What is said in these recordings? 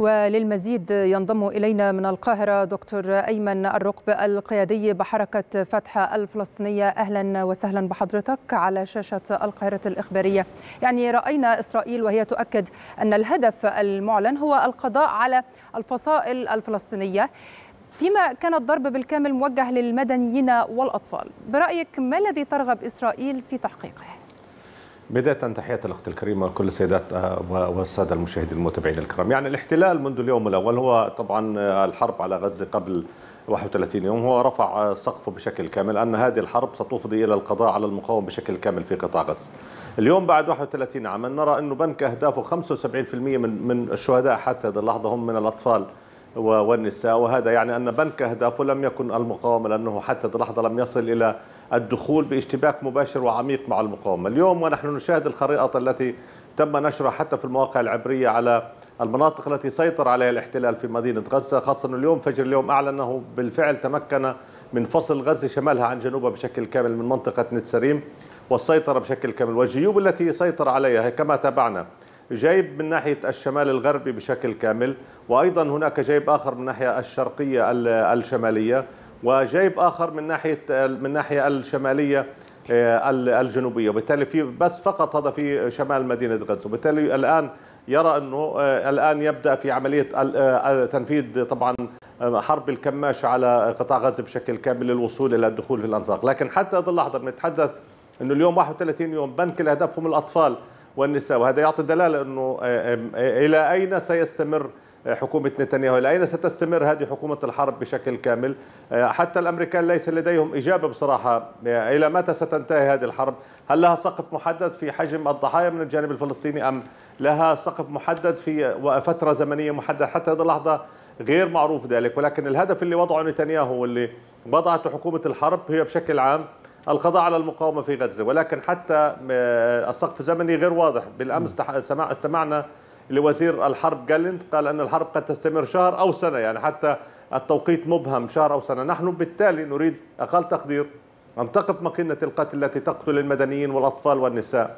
وللمزيد ينضم إلينا من القاهرة دكتور أيمن الرقب القيادي بحركة فتح الفلسطينية أهلا وسهلا بحضرتك على شاشة القاهرة الإخبارية يعني رأينا إسرائيل وهي تؤكد أن الهدف المعلن هو القضاء على الفصائل الفلسطينية فيما كان الضرب بالكامل موجه للمدنيين والأطفال برأيك ما الذي ترغب إسرائيل في تحقيقه؟ بداية تحية الأخت الكريمة لكل السيدات آه، والسادة المشاهدين المتابعين الكرام يعني الاحتلال منذ اليوم الأول هو طبعا آه، الحرب على غزة قبل 31 يوم هو رفع سقفه بشكل كامل أن هذه الحرب ستفضي إلى القضاء على المقاومة بشكل كامل في قطاع غزة اليوم بعد 31 عاما نرى أنه بنك أهدافه 75% من من الشهداء حتى هذه اللحظة هم من الأطفال والنساء وهذا يعني أن بنك أهدافه لم يكن المقاومة لأنه حتى هذه اللحظة لم يصل إلى الدخول باشتباك مباشر وعميق مع المقاومة اليوم ونحن نشاهد الخريطة التي تم نشرها حتى في المواقع العبرية على المناطق التي سيطر عليها الاحتلال في مدينة غزة خاصة أنه اليوم فجر اليوم أعلن أنه بالفعل تمكن من فصل غزة شمالها عن جنوبها بشكل كامل من منطقة نتسريم والسيطرة بشكل كامل والجيوب التي سيطر عليها كما تابعنا جيب من ناحية الشمال الغربي بشكل كامل وأيضا هناك جيب آخر من ناحية الشرقية الشمالية وجيب اخر من ناحيه من الناحيه الشماليه آه، الجنوبيه وبالتالي في بس فقط هذا في شمال مدينه غزه وبالتالي الان يرى انه آه، الان يبدا في عمليه آه، تنفيذ طبعا حرب الكماش على قطاع غزه بشكل كامل للوصول الى الدخول في الانفاق لكن حتى هذه اللحظه بنتحدث انه اليوم 31 يوم بنك الاهداف هم الاطفال والنساء وهذا يعطي دلاله انه الى اين سيستمر حكومة نتنياهو إلى أين ستستمر هذه حكومة الحرب بشكل كامل آه، حتى الأمريكان ليس لديهم إجابة بصراحة آه، إلى متى ستنتهي هذه الحرب هل لها سقف محدد في حجم الضحايا من الجانب الفلسطيني أم لها سقف محدد في فترة زمنية محددة حتى هذه اللحظة غير معروف ذلك ولكن الهدف اللي وضعه نتنياهو واللي وضعته حكومة الحرب هي بشكل عام القضاء على المقاومة في غزة ولكن حتى آه، السقف الزمني غير واضح بالأمس استمعنا لوزير الحرب جالنت قال أن الحرب قد تستمر شهر أو سنة يعني حتى التوقيت مبهم شهر أو سنة نحن بالتالي نريد أقل تقدير أن تقف مقنة القتل التي تقتل المدنيين والأطفال والنساء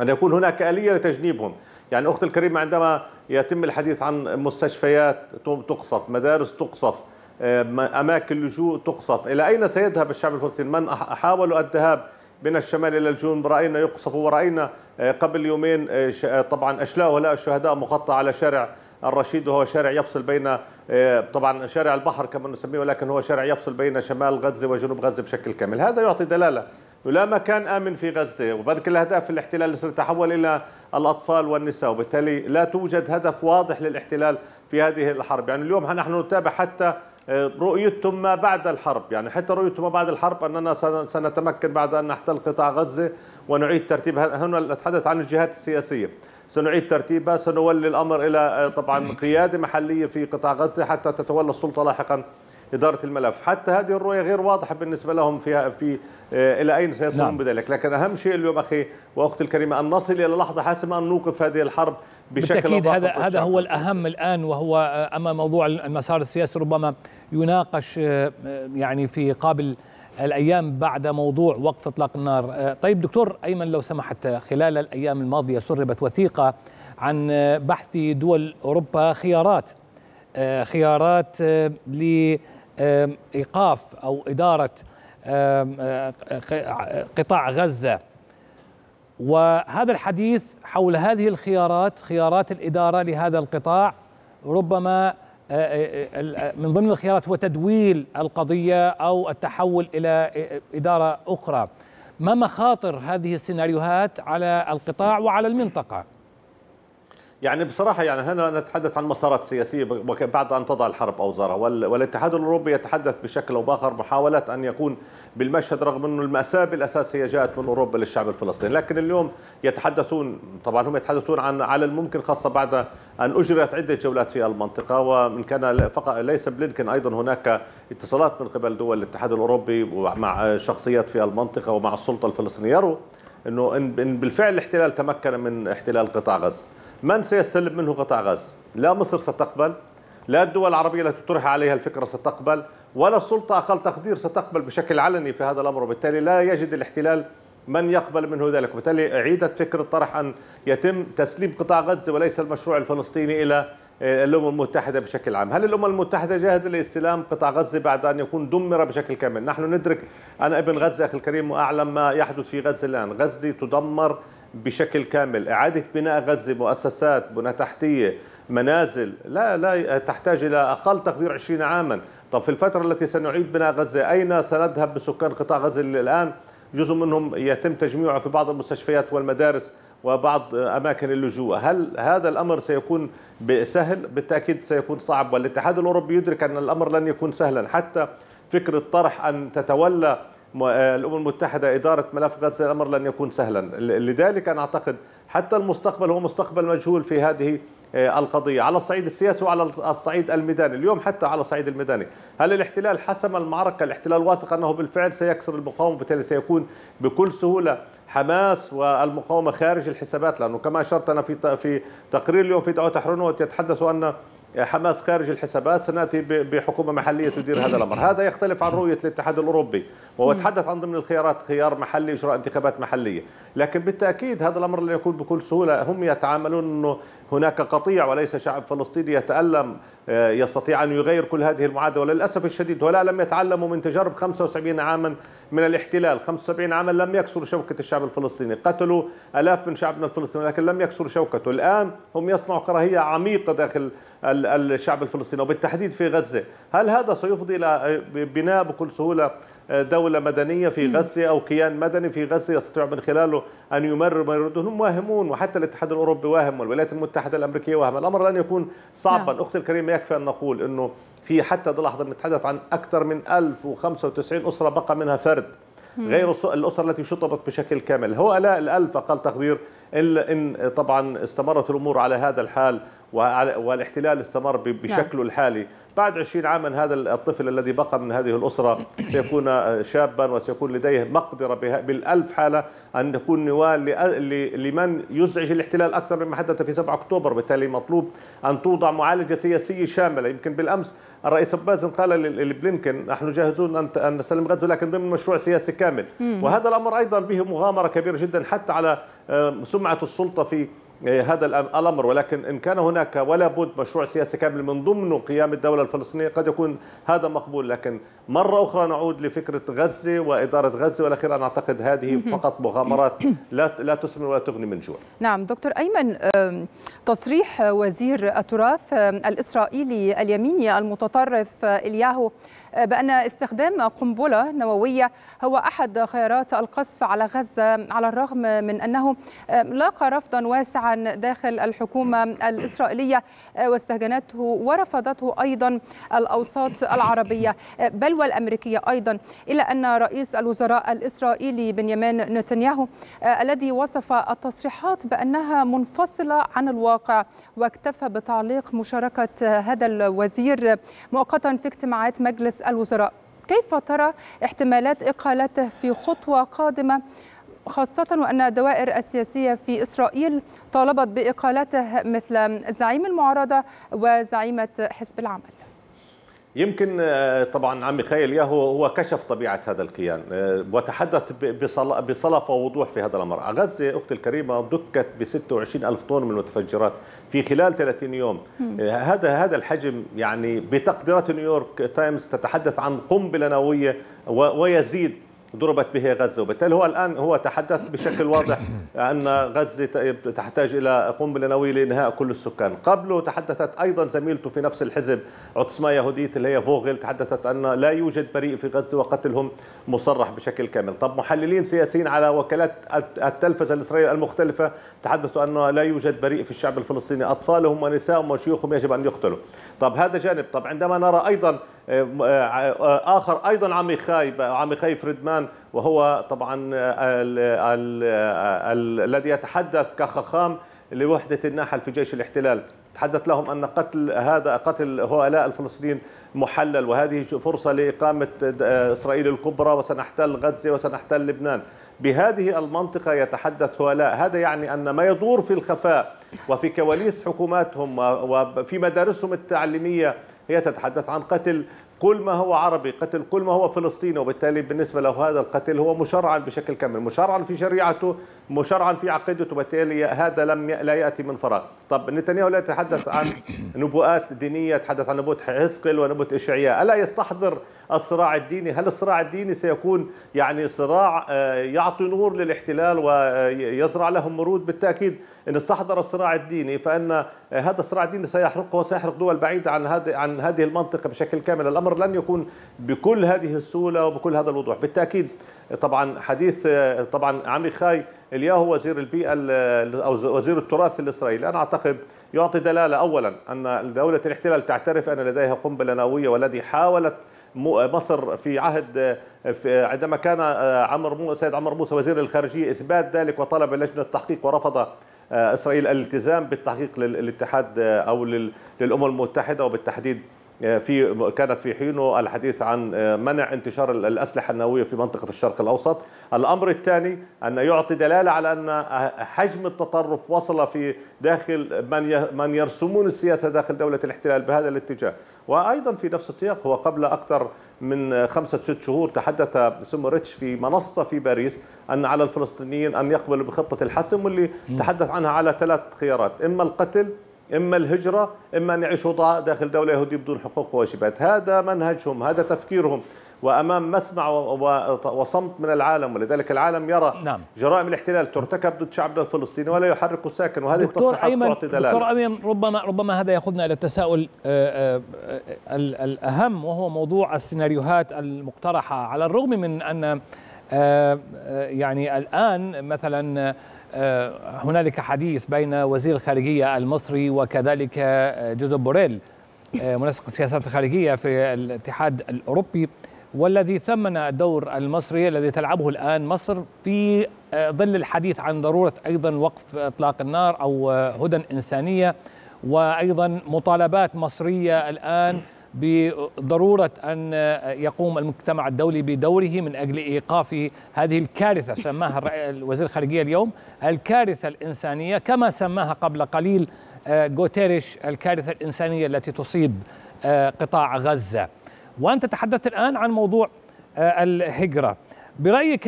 أن يكون هناك آلية لتجنيبهم يعني أخت الكريمة عندما يتم الحديث عن مستشفيات تقصف مدارس تقصف آه، أماكن لجوء تقصف إلى أين سيذهب الشعب الفلسطيني من حاولوا الذهاب من الشمال إلى الجنوب رأينا يقصف ورأينا آه، قبل يومين آه، آه، طبعا أشلاء ولا الشهداء مغطى على شارع الرشيد وهو شارع يفصل بين طبعا شارع البحر كما نسميه ولكن هو شارع يفصل بين شمال غزة وجنوب غزة بشكل كامل هذا يعطي دلالة لا مكان آمن في غزة وبرك الأهداف في الاحتلال ستتحول إلى الأطفال والنساء وبالتالي لا توجد هدف واضح للاحتلال في هذه الحرب يعني اليوم نحن نتابع حتى رؤيتهم ما بعد الحرب يعني حتى رؤيتهم ما بعد الحرب أننا سنتمكن بعد أن نحتل قطاع غزة ونعيد ترتيبها هنا نتحدث عن الجهات السياسية سنعيد ترتيبها سنولي الأمر إلى آه، طبعا قيادة محلية في قطاع غزة حتى تتولى السلطة لاحقا إدارة الملف حتى هذه الرؤية غير واضحة بالنسبة لهم فيها في آه، إلى أين سيصلون نعم. بذلك لكن أهم شيء اليوم أخي وأختي الكريمة أن نصل إلى لحظة حاسمة أن نوقف هذه الحرب بشكل بالتأكيد هذا هذا هو الأهم الآن وهو أما موضوع المسار السياسي ربما يناقش آه، آه، يعني في قابل الأيام بعد موضوع وقف إطلاق النار آه، طيب دكتور أيمن لو سمحت خلال الأيام الماضية سربت وثيقة عن بحث دول أوروبا خيارات خيارات لإيقاف أو إدارة قطاع غزة وهذا الحديث حول هذه الخيارات خيارات الإدارة لهذا القطاع ربما آه، آه، آه، من ضمن الخيارات هو تدويل القضية أو التحول إلى إدارة أخرى ما مخاطر هذه السيناريوهات على القطاع وعلى المنطقة يعني بصراحة يعني هنا نتحدث عن مسارات سياسية بعد أن تضع الحرب أوزارها والاتحاد الأوروبي يتحدث بشكل أو بآخر محاولة أن يكون بالمشهد رغم أنه المأساة بالأساس هي جاءت من أوروبا للشعب الفلسطيني لكن اليوم يتحدثون طبعا هم يتحدثون عن على الممكن خاصة بعد أن أجريت عدة جولات في المنطقة ومن كان فقط ليس بلينكن أيضا هناك اتصالات من قبل دول الاتحاد الأوروبي مع شخصيات في المنطقة ومع السلطة الفلسطينية يروا أنه إن بالفعل الاحتلال تمكن من احتلال قطاع غزة من سيستلم منه قطاع غاز لا مصر ستقبل لا الدول العربية التي تطرح عليها الفكرة ستقبل ولا السلطة أقل تقدير ستقبل بشكل علني في هذا الأمر وبالتالي لا يجد الاحتلال من يقبل منه ذلك وبالتالي أعيدت فكرة طرح أن يتم تسليم قطاع غزة وليس المشروع الفلسطيني إلى آه، الأمم المتحدة بشكل عام هل الأمم المتحدة جاهزة لاستلام قطاع غزة بعد أن يكون دمر بشكل كامل نحن ندرك أنا ابن غزة أخي الكريم وأعلم ما يحدث في غزة الآن غزة تدمر بشكل كامل إعادة بناء غزة مؤسسات بنى تحتية منازل لا لا تحتاج إلى أقل تقدير 20 عاما طب في الفترة التي سنعيد بناء غزة أين سنذهب بسكان قطاع غزة الآن جزء منهم يتم تجميعه في بعض المستشفيات والمدارس وبعض أماكن اللجوء هل هذا الأمر سيكون سهل؟ بالتأكيد سيكون صعب والاتحاد الأوروبي يدرك أن الأمر لن يكون سهلا حتى فكرة طرح أن تتولى آه، الامم المتحده اداره ملف غزه الامر لن يكون سهلا لذلك انا اعتقد حتى المستقبل هو مستقبل مجهول في هذه آه، القضية على الصعيد السياسي وعلى الصعيد الميداني اليوم حتى على الصعيد الميداني هل الاحتلال حسم المعركة الاحتلال واثق أنه بالفعل سيكسر المقاومة بالتالي سيكون بكل سهولة حماس والمقاومة خارج الحسابات لأنه كما أشرت أنا في في تقرير اليوم في دعوة حرنوت يتحدث أن حماس خارج الحسابات سناتي بحكومه محليه تدير هذا الامر، هذا يختلف عن رؤيه الاتحاد الاوروبي، وهو تحدث عن ضمن الخيارات خيار محلي اجراء انتخابات محليه، لكن بالتاكيد هذا الامر لا يكون بكل سهوله، هم يتعاملون انه هناك قطيع وليس شعب فلسطيني يتالم آه، يستطيع أن يغير كل هذه المعادلة وللأسف الشديد ولا لم يتعلموا من تجارب 75 عاما من الاحتلال 75 عاما لم يكسروا شوكة الشعب الفلسطيني قتلوا ألاف من شعبنا الفلسطيني لكن لم يكسروا شوكته الآن هم يصنعوا كراهية عميقة داخل الشعب الفلسطيني وبالتحديد في غزة هل هذا سيفضي إلى بناء بكل سهولة دولة مدنية في غزة أو كيان مدني في غزة يستطيع من خلاله أن يمرر ما يريدون هم واهمون وحتى الاتحاد الأوروبي واهم والولايات المتحدة الأمريكية واهمة الأمر لن يكون صعبا نعم. أختي الكريمة يكفي أن نقول أنه في حتى هذه اللحظة بنتحدث عن أكثر من 1095 أسرة بقى منها فرد غير الأسر التي شطبت بشكل كامل هو ألا الألف أقل تقدير إن طبعا استمرت الأمور على هذا الحال والاحتلال استمر نعم. بشكله الحالي بعد 20 عاما هذا الطفل الذي بقى من هذه الأسرة سيكون آه، شابا وسيكون لديه مقدرة بالألف حالة أن يكون نوال لمن يزعج الاحتلال أكثر مما حدث في 7 أكتوبر بالتالي مطلوب أن توضع معالجة سياسية شاملة يمكن بالأمس الرئيس بازن قال لبلينكن نحن جاهزون أن نسلم غزة لكن ضمن مشروع سياسي كامل وهذا الأمر أيضا به مغامرة كبيرة جدا حتى على آه، سمعة السلطة في إيه، هذا الامر ولكن ان كان هناك ولا بد مشروع سياسي كامل من ضمنه قيام الدوله الفلسطينيه قد يكون هذا مقبول لكن مره اخرى نعود لفكره غزه واداره غزه والاخير انا اعتقد هذه فقط مغامرات لا لا تسمن ولا تغني من جوع. نعم دكتور ايمن تصريح وزير التراث الاسرائيلي اليميني المتطرف الياهو بأن استخدام قنبلة نووية هو أحد خيارات القصف على غزة على الرغم من أنه آه، لاقى رفضا واسعا داخل الحكومة الإسرائيلية آه، واستهجنته ورفضته أيضا الأوساط العربية آه، بل والأمريكية أيضا إلى أن رئيس الوزراء الإسرائيلي بنيامين نتنياهو الذي وصف التصريحات بأنها منفصلة عن الواقع واكتفى بتعليق مشاركة هذا الوزير مؤقتا في اجتماعات مجلس الوزراء كيف ترى احتمالات اقالته في خطوه قادمه خاصة وأن الدوائر السياسية في إسرائيل طالبت بإقالته مثل زعيم المعارضة وزعيمة حزب العمل يمكن آه، طبعا عم خيل هو هو كشف طبيعه هذا الكيان آه، وتحدث بصلاف ووضوح في هذا الامر، غزه اختي الكريمه دكت ب 26 الف طن من المتفجرات في خلال 30 يوم، آه، هذا هذا الحجم يعني بتقديرات نيويورك تايمز تتحدث عن قنبله نوويه ويزيد ضربت به غزة وبالتالي هو الآن هو تحدث بشكل واضح أن غزة تحتاج إلى قنبلة نووية لإنهاء كل السكان قبله تحدثت أيضا زميلته في نفس الحزب عتصمة يهودية اللي هي فوغل تحدثت أن لا يوجد بريء في غزة وقتلهم مصرح بشكل كامل طب محللين سياسيين على وكالات التلفزة الإسرائيلية المختلفة تحدثوا أن لا يوجد بريء في الشعب الفلسطيني أطفالهم ونسائهم وشيوخهم يجب أن يقتلوا طب هذا جانب طب عندما نرى أيضا آه، آه، آه، اخر ايضا عم خايب عم خايب فريدمان وهو طبعا الذي يتحدث كخخام لوحده النحل في جيش الاحتلال تحدث لهم ان قتل هذا قتل هؤلاء الفلسطينيين محلل وهذه فرصه لاقامه اسرائيل الكبرى وسنحتل غزه وسنحتل لبنان بهذه المنطقه يتحدث هؤلاء هذا يعني ان ما يدور في الخفاء وفي كواليس حكوماتهم وفي مدارسهم التعليميه هي تتحدث عن قتل كل ما هو عربي قتل كل ما هو فلسطيني وبالتالي بالنسبة له هذا القتل هو مشرعا بشكل كامل مشرعا في شريعته مشرعا في عقيدته وبالتالي هذا لم لا يأتي من فراغ طب نتنياهو لا يتحدث عن نبوءات دينية يتحدث عن نبوءة حزقل ونبوءة إشعياء ألا يستحضر الصراع الديني هل الصراع الديني سيكون يعني صراع آه، يعطي نور للاحتلال ويزرع لهم مرود بالتأكيد إن استحضر الصراع الديني فإن هذا الصراع الديني سيحرقه وسيحرق دول بعيدة عن هذه عن هذه المنطقة بشكل كامل الأمر الأمر لن يكون بكل هذه السهولة وبكل هذا الوضوح بالتأكيد طبعا حديث طبعا عمي خاي الياهو وزير البيئة أو وزير التراث الإسرائيلي أنا أعتقد يعطي دلالة أولا أن دولة الاحتلال تعترف أن لديها قنبلة نووية والذي حاولت مصر في عهد في عندما كان آه، عمر مو سيد عمر موسى وزير الخارجية إثبات ذلك وطلب لجنة التحقيق ورفض آه، اسرائيل الالتزام بالتحقيق للاتحاد آه، او للامم المتحده وبالتحديد آه، في كانت في حينه الحديث عن آه، منع انتشار الأسلحة النووية في منطقة الشرق الأوسط الأمر الثاني أن يعطي دلالة على أن حجم التطرف وصل في داخل من من يرسمون السياسة داخل دولة الاحتلال بهذا الاتجاه وأيضا في نفس السياق هو قبل أكثر من خمسة ست شهور تحدث ريتش في منصة في باريس أن على الفلسطينيين أن يقبلوا بخطة الحسم واللي تحدث عنها على ثلاث خيارات إما القتل اما الهجره اما ان يعيشوا داخل دوله يهوديه بدون حقوق وواجبات هذا منهجهم هذا تفكيرهم وامام مسمع وصمت من العالم ولذلك العالم يرى نعم. جرائم الاحتلال ترتكب ضد شعبنا الفلسطيني ولا يحرك ساكن وهذه التصريحات أيمن تعطي دلاله دكتور ايمن ربما ربما هذا ياخذنا الى التساؤل آه، آه، آه، الاهم وهو موضوع السيناريوهات المقترحه على الرغم من ان يعني الان مثلا آه، هنالك حديث بين وزير الخارجية المصري وكذلك آه، جوزيف بوريل آه، منسق السياسات الخارجية في الاتحاد الأوروبي والذي ثمن الدور المصري الذي تلعبه الآن مصر في ظل الحديث عن ضرورة أيضا وقف إطلاق النار أو هدن إنسانية وأيضا مطالبات مصرية الآن بضرورة أن يقوم المجتمع الدولي بدوره من أجل إيقاف هذه الكارثة سماها وزير الخارجية اليوم الكارثة الإنسانية كما سماها قبل قليل آه، غوتيريش الكارثة الإنسانية التي تصيب آه، قطاع غزة وأنت تحدثت الآن عن موضوع آه، الهجرة برأيك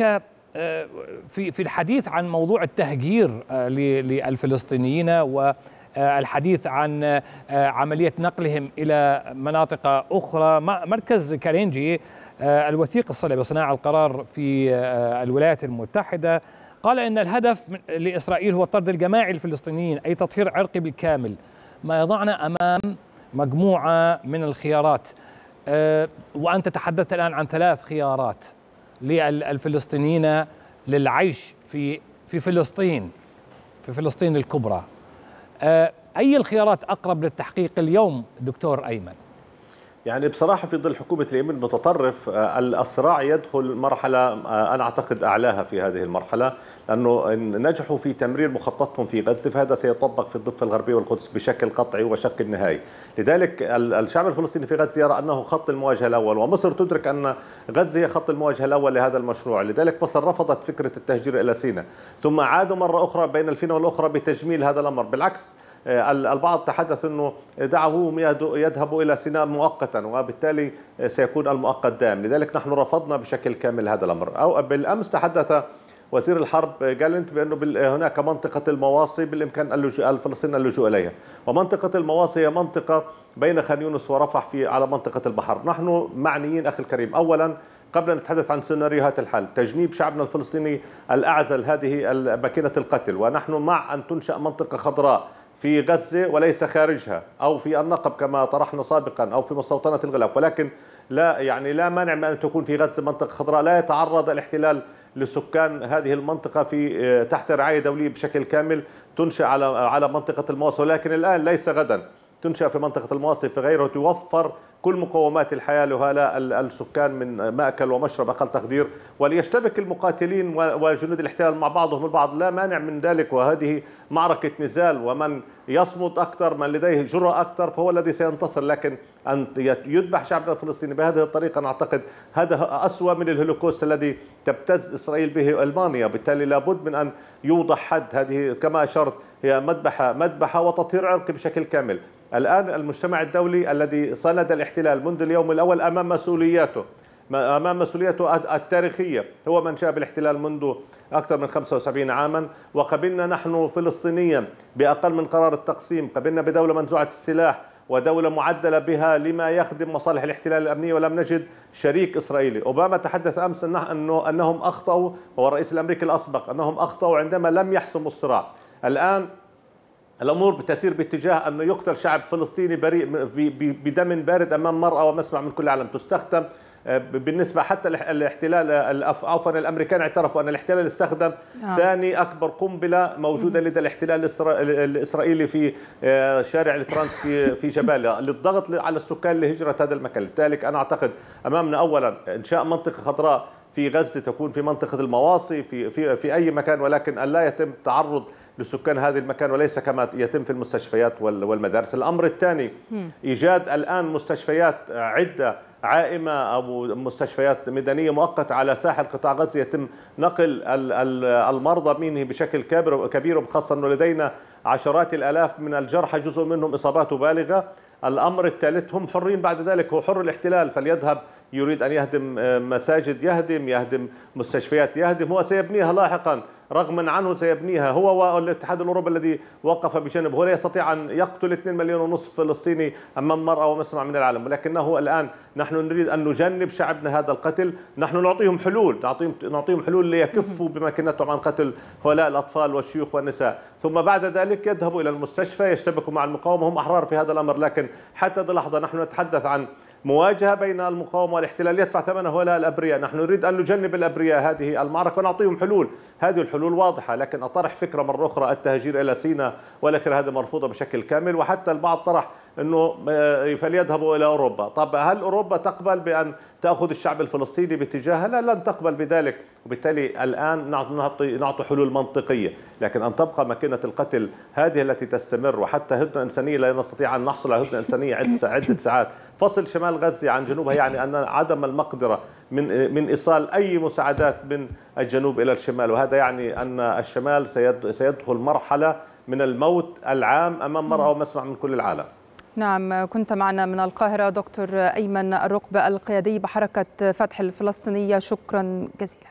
في في الحديث عن موضوع التهجير للفلسطينيين و آه، الحديث عن آه، عملية نقلهم إلى مناطق أخرى مركز كارينجي آه، الوثيق الصلة بصناعة القرار في الولايات المتحدة قال إن الهدف لإسرائيل هو الطرد الجماعي للفلسطينيين أي تطهير عرقي بالكامل ما يضعنا أمام مجموعة من الخيارات وأنت تحدثت الآن عن ثلاث خيارات للفلسطينيين للعيش في في فلسطين في فلسطين الكبرى آه، أي الخيارات أقرب للتحقيق اليوم دكتور أيمن؟ يعني بصراحة في ظل حكومة اليمين المتطرف الصراع آه، يدخل مرحلة آه، أنا أعتقد أعلاها في هذه المرحلة لأنه إن نجحوا في تمرير مخططهم في غزة فهذا سيطبق في الضفة الغربية والقدس بشكل قطعي وشكل نهائي لذلك الشعب الفلسطيني في غزة يرى أنه خط المواجهة الأول ومصر تدرك أن غزة هي خط المواجهة الأول لهذا المشروع لذلك مصر رفضت فكرة التهجير إلى سيناء ثم عادوا مرة أخرى بين الفينة والأخرى بتجميل هذا الأمر بالعكس آه، البعض تحدث أنه دعوهم يذهبوا إلى سيناء مؤقتا وبالتالي سيكون المؤقت دائم لذلك نحن رفضنا بشكل كامل هذا الأمر أو بالأمس تحدث وزير الحرب جالنت بانه هناك منطقه المواصي بالامكان اللجوء الفلسطينيين اللجوء اليها ومنطقه المواصي هي منطقه بين خان يونس ورفح في على منطقه البحر نحن معنيين اخي الكريم اولا قبل أن نتحدث عن سيناريوهات الحل تجنيب شعبنا الفلسطيني الأعزل هذه ماكينة القتل ونحن مع أن تنشأ منطقة خضراء في غزة وليس خارجها أو في النقب كما طرحنا سابقا أو في مستوطنة الغلاف ولكن لا يعني لا مانع من أن تكون في غزة منطقة خضراء لا يتعرض الاحتلال لسكان هذه المنطقة في آه، تحت رعاية دولية بشكل كامل تنشأ على على منطقة المواصل ولكن الآن ليس غدا تنشأ في منطقة المواصل في غيره توفر كل مقومات الحياة لهؤلاء السكان من مأكل ومشرب أقل تقدير وليشتبك المقاتلين وجنود الاحتلال مع بعضهم البعض لا مانع من ذلك وهذه معركة نزال ومن يصمد أكثر من لديه جرأة أكثر فهو الذي سينتصر لكن أن يذبح شعبنا الفلسطيني بهذه الطريقة أنا أعتقد هذا أسوأ من الهولوكوست الذي تبتز إسرائيل به ألمانيا بالتالي لابد من أن يوضع حد هذه كما أشرت هي مذبحة مذبحة وتطهير عرقي بشكل كامل الآن المجتمع الدولي الذي صند الاحتلال الاحتلال منذ اليوم الأول أمام مسؤولياته أمام مسؤوليته التاريخية هو من شاء بالاحتلال منذ أكثر من 75 عاما وقبلنا نحن فلسطينيا بأقل من قرار التقسيم قبلنا بدولة منزوعة السلاح ودولة معدلة بها لما يخدم مصالح الاحتلال الأمنية ولم نجد شريك إسرائيلي أوباما تحدث أمس أنه أنهم أخطأوا هو الرئيس الأمريكي الأسبق أنهم أخطأوا عندما لم يحسموا الصراع الآن الامور بتسير باتجاه انه يقتل شعب فلسطيني بريء بدم بارد امام مراه ومسمع من كل العالم تستخدم آه، بالنسبه حتى الاحتلال آه، عفوا الامريكان اعترفوا ان الاحتلال استخدم آه. ثاني اكبر قنبله موجوده لدى الاحتلال الاسرائيلي في آه، شارع الترانس في في جباليا للضغط على السكان لهجره هذا المكان لذلك انا اعتقد امامنا اولا انشاء منطقه خضراء في غزه تكون في منطقه المواصي في في في اي مكان ولكن ان لا يتم تعرض لسكان هذه المكان وليس كما يتم في المستشفيات والمدارس الأمر الثاني إيجاد الآن مستشفيات عدة عائمة أو مستشفيات ميدانية مؤقتة على ساحل قطاع غزة يتم نقل المرضى منه بشكل كبير وخاصة أنه لدينا عشرات الآلاف من الجرحى جزء منهم إصابات بالغة الأمر الثالث هم حرين بعد ذلك هو حر الاحتلال فليذهب يريد أن يهدم آه، مساجد يهدم يهدم مستشفيات يهدم هو سيبنيها لاحقا رغما عنه سيبنيها هو والاتحاد الأوروبي الذي وقف بجانبه هو لا يستطيع أن يقتل 2 مليون ونصف فلسطيني أمام مرأة ومسمع من العالم ولكنه الآن نحن نريد أن نجنب شعبنا هذا القتل نحن نعطيهم حلول نعطيهم, نعطيهم حلول ليكفوا بماكنتهم عن قتل هؤلاء الأطفال والشيوخ والنساء ثم بعد ذلك يذهبوا إلى المستشفى يشتبكوا مع المقاومة هم أحرار في هذا الأمر لكن حتى هذه اللحظة نحن نتحدث عن مواجهه بين المقاومه والاحتلال يدفع ثمنه ولا الابرياء، نحن نريد ان نجنب الابرياء هذه المعركه ونعطيهم حلول، هذه الحلول واضحه، لكن اطرح فكره مره اخرى التهجير الى سيناء والى اخره هذا مرفوضه بشكل كامل وحتى البعض طرح انه آه، فليذهبوا الى اوروبا، طب هل اوروبا تقبل بان تاخذ الشعب الفلسطيني باتجاهها؟ لا لن تقبل بذلك، وبالتالي الان نعطي نعطي حلول منطقيه، لكن ان تبقى ماكينه القتل هذه التي تستمر وحتى هدنه انسانيه لا نستطيع ان نحصل على هدنه انسانيه عده ساعات، فصل شمال غزه عن جنوبها يعني ان عدم المقدره من من ايصال اي مساعدات من الجنوب الى الشمال، وهذا يعني ان الشمال سيدخل مرحله من الموت العام امام مرأة ومسمع من كل العالم نعم كنت معنا من القاهرة دكتور أيمن الرقبة القيادي بحركة فتح الفلسطينية شكرا جزيلا